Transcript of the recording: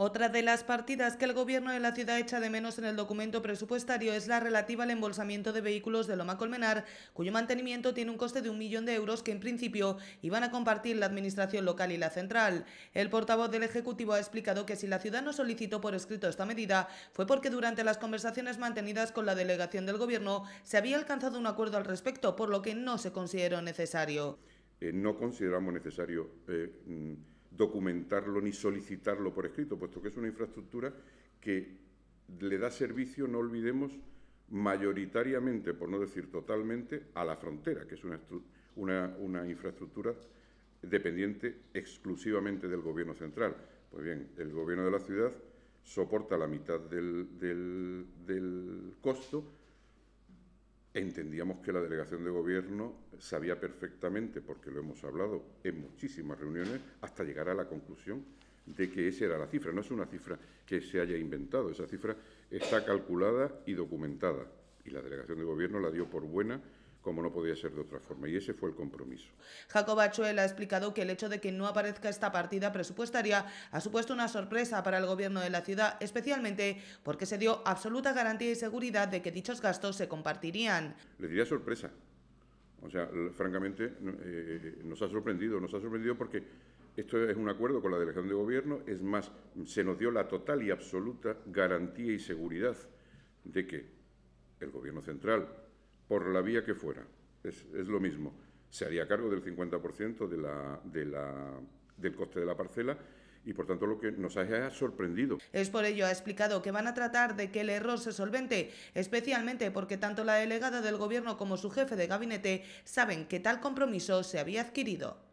Otra de las partidas que el Gobierno de la ciudad echa de menos en el documento presupuestario es la relativa al embolsamiento de vehículos de Loma Colmenar, cuyo mantenimiento tiene un coste de un millón de euros que en principio iban a compartir la Administración local y la central. El portavoz del Ejecutivo ha explicado que si la ciudad no solicitó por escrito esta medida fue porque durante las conversaciones mantenidas con la delegación del Gobierno se había alcanzado un acuerdo al respecto, por lo que no se consideró necesario. Eh, no consideramos necesario... Eh, documentarlo ni solicitarlo por escrito, puesto que es una infraestructura que le da servicio, no olvidemos, mayoritariamente, por no decir totalmente, a la frontera, que es una, una, infraestructura dependiente exclusivamente del Gobierno central. Pues bien, el Gobierno de la ciudad soporta la mitad del, del costo Entendíamos que la delegación de gobierno sabía perfectamente, porque lo hemos hablado en muchísimas reuniones, hasta llegar a la conclusión de que esa era la cifra. No es una cifra que se haya inventado, esa cifra está calculada y documentada. Y la delegación de gobierno la dio por buena como no podía ser de otra forma, y ese fue el compromiso. Jacob Achuel ha explicado que el hecho de que no aparezca esta partida presupuestaria ha supuesto una sorpresa para el gobierno de la ciudad, especialmente porque se dio absoluta garantía y seguridad de que dichos gastos se compartirían. Le diría sorpresa. O sea, francamente, eh, eh, nos ha sorprendido, nos ha sorprendido porque esto es un acuerdo con la delegación de gobierno, es más, se nos dio la total y absoluta garantía y seguridad de que el gobierno central por la vía que fuera. Es, lo mismo. Se haría cargo del 50% del coste de la parcela y por tanto lo que nos ha sorprendido. Es por ello, ha explicado que van a tratar de que el error se solvente, especialmente porque tanto la delegada del Gobierno como su jefe de gabinete saben que tal compromiso se había adquirido.